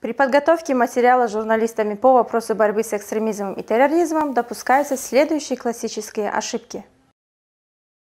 При подготовке материала журналистами по вопросу борьбы с экстремизмом и терроризмом допускаются следующие классические ошибки.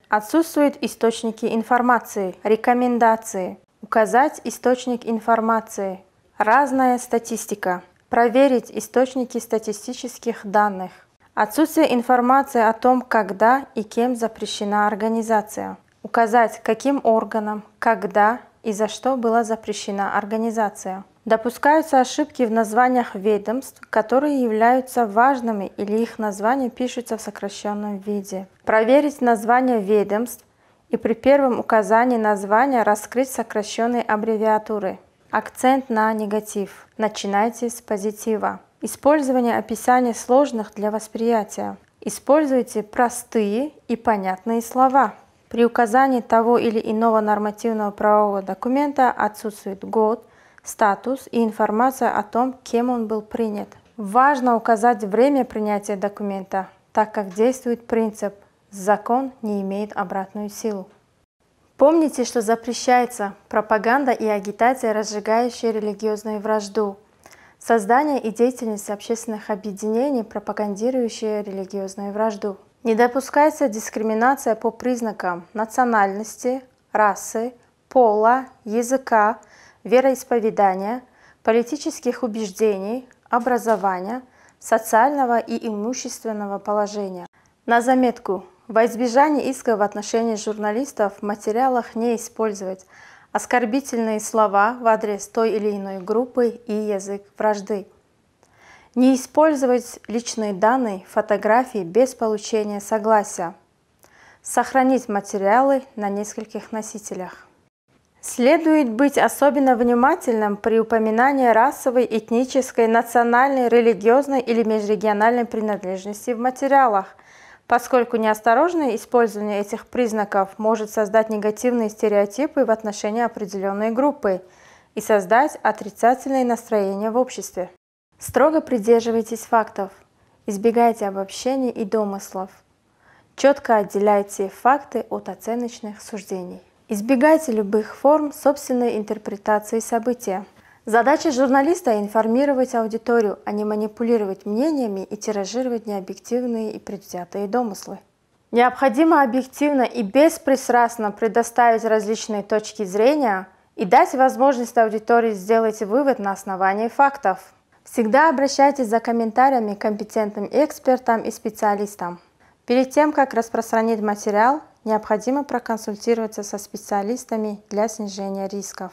Отсутствуют источники информации, рекомендации, указать источник информации, разная статистика, проверить источники статистических данных, отсутствие информации о том, когда и кем запрещена организация, указать, каким органом, когда и за что была запрещена организация – Допускаются ошибки в названиях ведомств, которые являются важными или их названия пишутся в сокращенном виде. Проверить название ведомств и при первом указании названия раскрыть сокращенные аббревиатуры. Акцент на негатив. Начинайте с позитива. Использование описания сложных для восприятия. Используйте простые и понятные слова. При указании того или иного нормативного правового документа отсутствует год – статус и информация о том, кем он был принят. Важно указать время принятия документа, так как действует принцип «закон не имеет обратную силу». Помните, что запрещается пропаганда и агитация, разжигающие религиозную вражду, создание и деятельность общественных объединений, пропагандирующие религиозную вражду. Не допускается дискриминация по признакам национальности, расы, пола, языка, вероисповедания, политических убеждений, образования, социального и имущественного положения. На заметку, во избежание иска в отношении журналистов в материалах не использовать оскорбительные слова в адрес той или иной группы и язык вражды. Не использовать личные данные, фотографии без получения согласия. Сохранить материалы на нескольких носителях. Следует быть особенно внимательным при упоминании расовой, этнической, национальной, религиозной или межрегиональной принадлежности в материалах, поскольку неосторожное использование этих признаков может создать негативные стереотипы в отношении определенной группы и создать отрицательное настроение в обществе. Строго придерживайтесь фактов, избегайте обобщений и домыслов. Четко отделяйте факты от оценочных суждений. Избегайте любых форм собственной интерпретации события. Задача журналиста – информировать аудиторию, а не манипулировать мнениями и тиражировать необъективные и предвзятые домыслы. Необходимо объективно и беспристрастно предоставить различные точки зрения и дать возможность аудитории сделать вывод на основании фактов. Всегда обращайтесь за комментариями к компетентным экспертам и специалистам. Перед тем, как распространить материал, Необходимо проконсультироваться со специалистами для снижения рисков.